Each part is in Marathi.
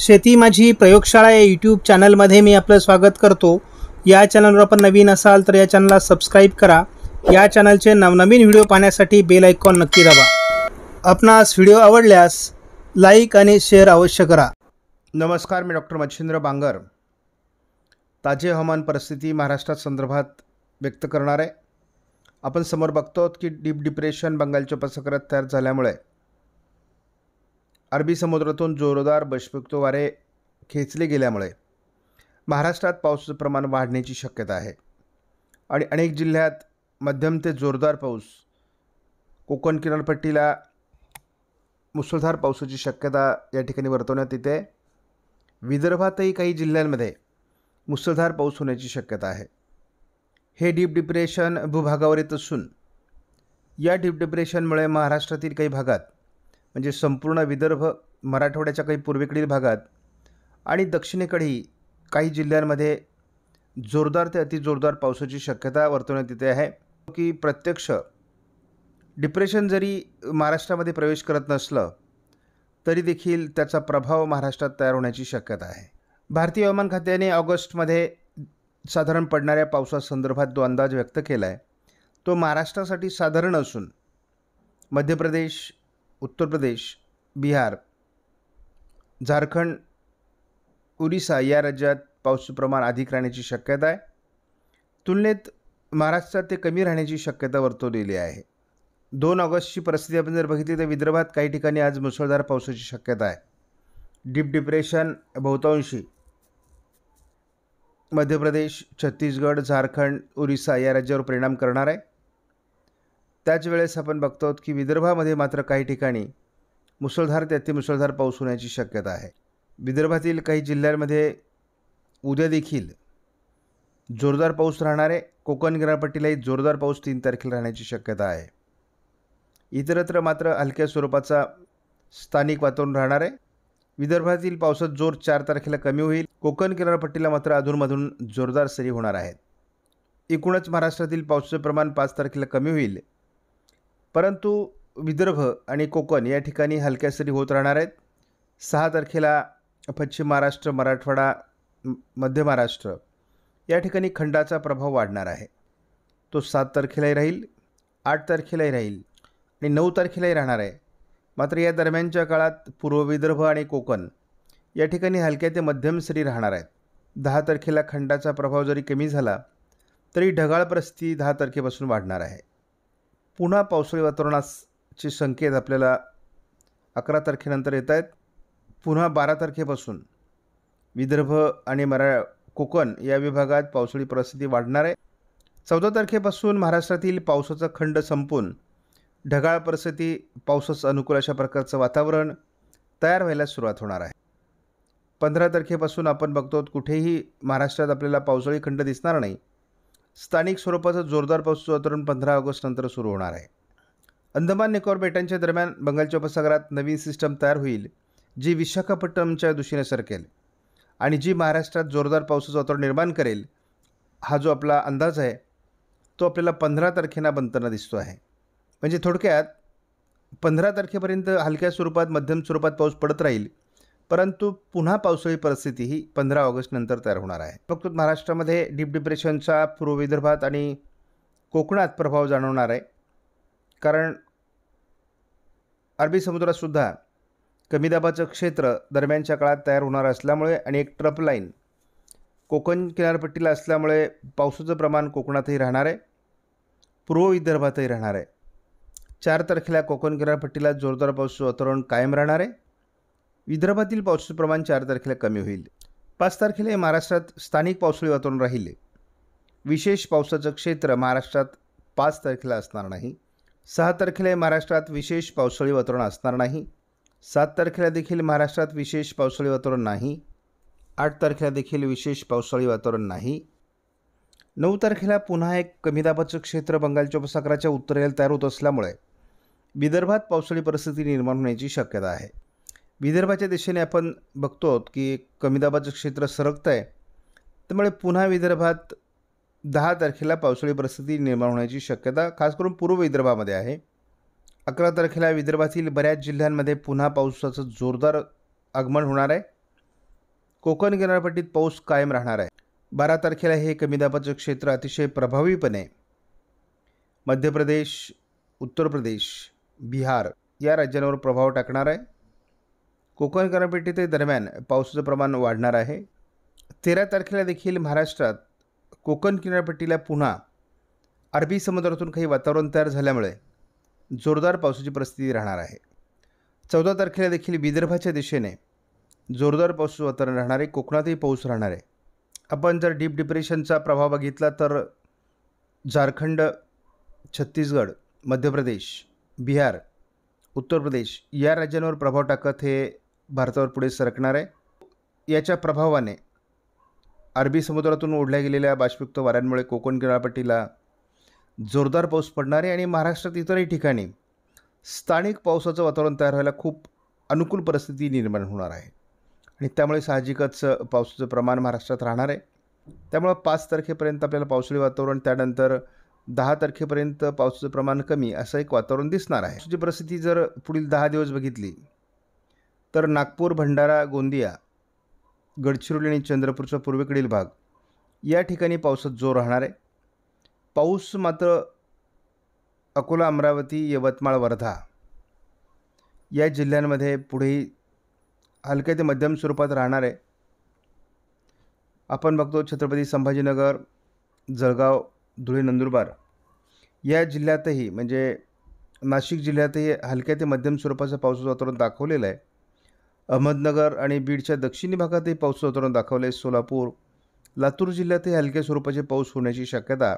शेती माझी प्रयोगशाळा या यूट्यूब चॅनलमध्ये मी आपलं स्वागत करतो या चॅनलवर आपण नवीन असाल तर या चॅनलला सबस्क्राईब करा या चॅनलचे नवनवीन व्हिडिओ पाहण्यासाठी बेल ऐकॉन नक्की दाबा आपणास व्हिडिओ आवडल्यास लाईक आणि शेअर अवश्य करा नमस्कार मी डॉक्टर मच्छिंद्र बांगर ताजे हवामान परिस्थिती महाराष्ट्रात संदर्भात व्यक्त करणार आहे आपण समोर बघतो की डीप डिप्रेशन बंगालच्या उपसागरात तयार झाल्यामुळे अरबी समुद्रातून जोरदार बष्पिक्त वारे खेचले गेल्यामुळे महाराष्ट्रात पावसाचं प्रमाण वाढण्याची शक्यता आहे आणि अनेक जिल्ह्यात मध्यम ते जोरदार पाऊस कोकण किनारपट्टीला मुसळधार पावसाची शक्यता या ठिकाणी वर्तवण्यात येते विदर्भातही काही जिल्ह्यांमध्ये मुसळधार पाऊस होण्याची शक्यता आहे हे डीप डिप्रेशन भूभागावर येत असून या डीप डिप्रेशनमुळे महाराष्ट्रातील काही भागात म्हणजे संपूर्ण विदर्भ मराठवाड्याच्या काही पूर्वेकडील भागात आणि दक्षिणेकडेही काही जिल्ह्यांमध्ये जोरदार ते अतिजोरदार पावसाची शक्यता वर्तवण्यात येते आहे की प्रत्यक्ष डिप्रेशन जरी महाराष्ट्रामध्ये प्रवेश करत नसलं तरी देखील त्याचा प्रभाव महाराष्ट्रात तयार होण्याची शक्यता आहे भारतीय हवामान खात्याने ऑगस्टमध्ये साधारण पडणाऱ्या पावसासंदर्भात जो अंदाज व्यक्त केला आहे तो महाराष्ट्रासाठी साधारण असून मध्य प्रदेश उत्तर प्रदेश बिहार झारखंड उरिसा या राज्यात पाऊस प्रमाण अधिक राहण्याची शक्यता आहे तुलनेत महाराष्ट्रात ते कमी राहण्याची शक्यता वर्तवलेली आहे दोन ऑगस्टची परिस्थिती आपण जर बघितली तर विदर्भात काही ठिकाणी आज मुसळधार पावसाची शक्यता आहे डीप डिप्रेशन बहुतांशी मध्य प्रदेश छत्तीसगड झारखंड ओरिसा या राज्यावर परिणाम करणार आहे त्याच वेळेस आपण बघतो की विदर्भामध्ये मात्र काही ठिकाणी मुसळधार ते मुसळधार पाऊस होण्याची शक्यता आहे विदर्भातील काही जिल्ह्यांमध्ये उद्या देखील जोरदार पाऊस राहणार आहे कोकण किनारपट्टीलाही जोरदार पाऊस तीन तारखेला राहण्याची शक्यता आहे इतरत्र मात्र हलक्या स्वरूपाचा स्थानिक वातावरण राहणार आहे विदर्भातील पावसात जोर चार तारखेला कमी होईल कोकण किनारपट्टीला मात्र अधूनमधून जोरदार सरी होणार आहेत एकूणच महाराष्ट्रातील पावसाचं प्रमाण पाच तारखेला कमी होईल परंतु विदर्भ आणि कोकण या ठिकाणी हलक्या सरी होत राहणार आहेत सहा तारखेला पश्चिम महाराष्ट्र मराठवाडा मध्य महाराष्ट्र या ठिकाणी खंडाचा प्रभाव वाढणार आहे तो सात तारखेलाही राहील आठ तारखेलाही राहील आणि नऊ तारखेलाही राहणार आहे मात्र या दरम्यानच्या काळात पूर्व विदर्भ आणि कोकण या ठिकाणी हलक्या ते मध्यम सरी राहणार आहेत दहा तारखेला खंडाचा प्रभाव जरी कमी झाला तरी ढगाळ परिस्थिती दहा तारखेपासून वाढणार आहे पुन्हा पावसाळी वातावरणाचे संकेत आपल्याला अकरा तारखेनंतर येत आहेत पुन्हा बारा तारखेपासून विदर्भ आणि मरा कोकण या विभागात पावसाळी परिस्थिती वाढणार आहे चौदा तारखेपासून महाराष्ट्रातील पावसाचं खंड संपून ढगाळ परिस्थिती पावसाचं अनुकूल अशा प्रकारचं वातावरण तयार व्हायला सुरुवात होणार आहे पंधरा तारखेपासून आपण बघतो कुठेही महाराष्ट्रात आपल्याला पावसाळी खंड दिसणार नाही स्थानिक स्वरूपाचा जोरदार पाऊस वातावरण पंधरा ऑगस्टनंतर सुरू होणार आहे अंदमान निकोबार बेटांच्या दरम्यान बंगालच्या उपसागरात नवीन सिस्टम तयार होईल जी विशाखापट्टणमच्या दिशेने सरकेल आणि जी महाराष्ट्रात जोरदार पावसाचं वातावरण निर्माण करेल हा जो आपला अंदाज आहे तो आपल्याला पंधरा तारखेना बनताना दिसतो आहे म्हणजे थोडक्यात पंधरा तारखेपर्यंत हलक्या स्वरूपात मध्यम स्वरूपात पाऊस पडत राहील परंतु पुन्हा पावसाळी परिस्थिती ही पंधरा ऑगस्टनंतर तयार होणार आहे फक्त महाराष्ट्रामध्ये डीप डिप्रेशनचा पूर्व विदर्भात आणि कोकणात प्रभाव जाणवणार आहे कारण अरबी समुद्रातसुद्धा कमी दाबाचं क्षेत्र दरम्यानच्या काळात तयार होणार असल्यामुळे आणि एक ट्रप लाईन कोकण किनारपट्टीला असल्यामुळे पावसाचं प्रमाण कोकणातही राहणार आहे पूर्व विदर्भातही राहणार आहे चार तारखेला कोकण किनारपट्टीला जोरदार पाऊस वातावरण कायम राहणार आहे विदर्भातील पावसाचं प्रमाण चार तारखेला कमी होईल पाच तारखेला महाराष्ट्रात स्थानिक पावसाळी वातावरण राहिले विशेष पावसाचं क्षेत्र महाराष्ट्रात पाच तारखेला असणार नाही सहा तारखेला महाराष्ट्रात विशेष पावसाळी वातावरण असणार नाही सात तारखेला देखील महाराष्ट्रात विशेष पावसाळी वातावरण नाही आठ तारखेला देखील विशेष पावसाळी वातावरण नाही नऊ तारखेला पुन्हा एक कमी दाबाचं क्षेत्र बंगालच्या उपसागराच्या उत्तरेला तयार होत असल्यामुळे विदर्भात पावसाळी परिस्थिती निर्माण होण्याची शक्यता आहे विदर्भाच्या दिशेने आपण बघतो की कमी दाबाचं क्षेत्र सरकत आहे त्यामुळे पुन्हा विदर्भात दहा तारखेला पावसाळी परिस्थिती निर्माण होण्याची शक्यता खास करून पूर्व विदर्भामध्ये आहे अकरा तारखेला विदर्भातील बऱ्याच जिल्ह्यांमध्ये पुन्हा पावसाचं जोरदार आगमन होणार आहे कोकण किनारपट्टीत पाऊस कायम राहणार आहे बारा तारखेला हे कमी दाबाचं क्षेत्र अतिशय प्रभावीपणे मध्य प्रदेश उत्तर प्रदेश बिहार या राज्यांवर प्रभाव टाकणार आहे कोकण ते दरम्यान पावसाचं प्रमाण वाढणार आहे तेरा तारखेला देखील महाराष्ट्रात कोकण किनारपट्टीला पुन्हा अरबी समुद्रातून काही वातावरण तयार झाल्यामुळे जोरदार पावसाची परिस्थिती राहणार आहे चौदा तारखेला देखील विदर्भाच्या दिशेने जोरदार पावसाचं वातावरण राहणार आहे कोकणातही पाऊस राहणार आहे आपण जर डीप डिप्रेशनचा प्रभाव बघितला तर झारखंड छत्तीसगड मध्य प्रदेश बिहार उत्तर प्रदेश या राज्यांवर प्रभाव टाकत हे भारतावर पुढे सरकणार आहे याच्या प्रभावाने अरबी समुद्रातून ओढल्या गेलेल्या बाष्पयुक्त वाऱ्यांमुळे कोकण किनारपट्टीला जोरदार पाऊस पडणार आहे आणि महाराष्ट्रात इतरही ठिकाणी स्थानिक पावसाचं वातावरण तयार व्हायला खूप अनुकूल परिस्थिती निर्माण होणार आहे आणि त्यामुळे साहजिकच पावसाचं प्रमाण महाराष्ट्रात राहणार आहे त्यामुळं पाच तारखेपर्यंत आपल्याला पावसाळी वातावरण त्यानंतर दहा तारखेपर्यंत पावसाचं प्रमाण कमी असं एक वातावरण दिसणार आहे जी परिस्थिती जर पुढील दहा दिवस बघितली तर नागपूर भंडारा गोंदिया गडचिरोली आणि चंद्रपूरचा पूर्वेकडील भाग या ठिकाणी पावसात जोर राहणार आहे पाऊस मात्र अकोला अमरावती यवतमाळ वर्धा या जिल्ह्यांमध्ये पुढेही हलक्या ते मध्यम स्वरूपात राहणार आहे आपण बघतो छत्रपती संभाजीनगर जळगाव धुळे नंदुरबार या जिल्ह्यातही म्हणजे नाशिक जिल्ह्यातही हलक्या ते मध्यम स्वरूपाचं पावसाचं वातावरण दाखवलेलं आहे अहमदनगर आणि बीडच्या दक्षिणी भागातही पाऊस उतरून दाखवले सोलापूर लातूर जिल्ह्यातही हलक्या स्वरूपाचे पाऊस होण्याची शक्यता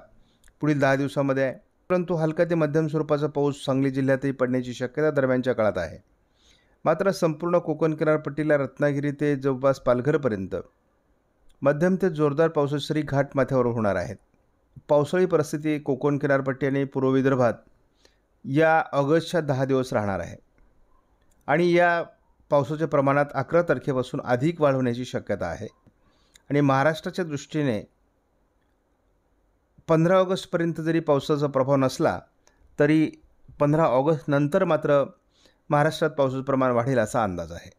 पुढील दहा दिवसामध्ये आहे परंतु हलका ते मध्यम स्वरूपाचा पाऊस सांगली जिल्ह्यातही पडण्याची शक्यता दरम्यानच्या काळात आहे मात्र संपूर्ण कोकण किनारपट्टीला रत्नागिरी ते जवळपास पालघरपर्यंत मध्यम ते जोरदार घाट माथ्यावर होणार आहेत पावसाळी परिस्थिती कोकण किनारपट्टी आणि पूर्व विदर्भात या ऑगस्टच्या दहा दिवस राहणार आहे आणि या पावसाच्या प्रमाणात अकरा तारखेपासून अधिक वाढ होण्याची शक्यता आहे आणि महाराष्ट्राच्या दृष्टीने पंधरा ऑगस्टपर्यंत जरी पावसाचा प्रभाव नसला तरी पंधरा ऑगस्ट नंतर मात्र महाराष्ट्रात पावसाचं प्रमाण वाढेल असा अंदाज आहे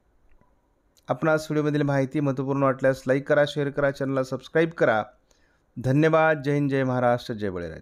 आपण आज व्हिडिओमधील माहिती महत्त्वपूर्ण वाटल्यास लाईक करा शेअर करा चॅनलला सबस्क्राईब करा धन्यवाद जय हिंद जय महाराष्ट्र जय बळीराज